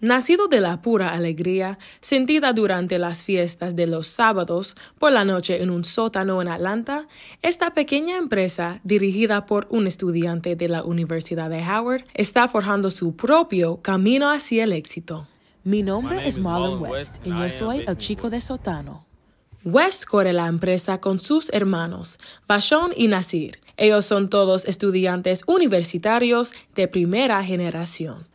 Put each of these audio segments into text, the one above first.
Nacido de la pura alegría, sentida durante las fiestas de los sábados por la noche en un sótano en Atlanta, esta pequeña empresa, dirigida por un estudiante de la Universidad de Howard, está forjando su propio camino hacia el éxito. Mi nombre es Marlon West y yo soy el chico de sótano. West corre la empresa con sus hermanos, Bashon y Nasir. Ellos son todos estudiantes universitarios de primera generación.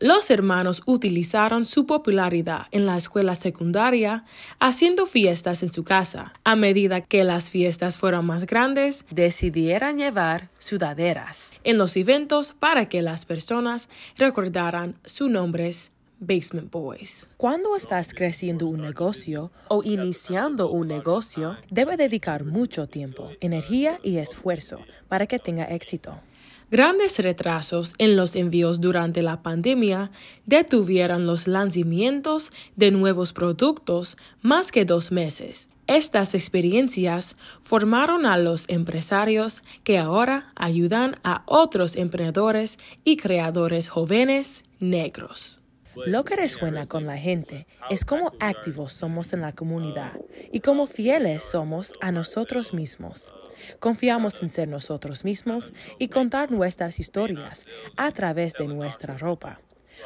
Los hermanos utilizaron su popularidad en la escuela secundaria haciendo fiestas en su casa. A medida que las fiestas fueron más grandes, decidieron llevar sudaderas en los eventos para que las personas recordaran sus nombres Basement Boys. Cuando estás creciendo un negocio o iniciando un negocio, debe dedicar mucho tiempo, energía y esfuerzo para que tenga éxito. Grandes retrasos en los envíos durante la pandemia detuvieron los lanzamientos de nuevos productos más que dos meses. Estas experiencias formaron a los empresarios que ahora ayudan a otros emprendedores y creadores jóvenes negros. Lo que resuena con la gente es cómo activos somos en la comunidad y cómo fieles somos a nosotros mismos. Confiamos en ser nosotros mismos y contar nuestras historias a través de nuestra ropa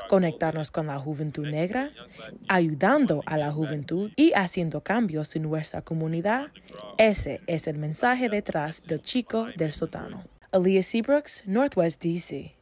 conectarnos con la juventud negra, ayudando a la juventud y haciendo cambios en nuestra comunidad. Ese es el mensaje detrás del chico del Sotano. Aaliyah Seabrooks, Northwest DC.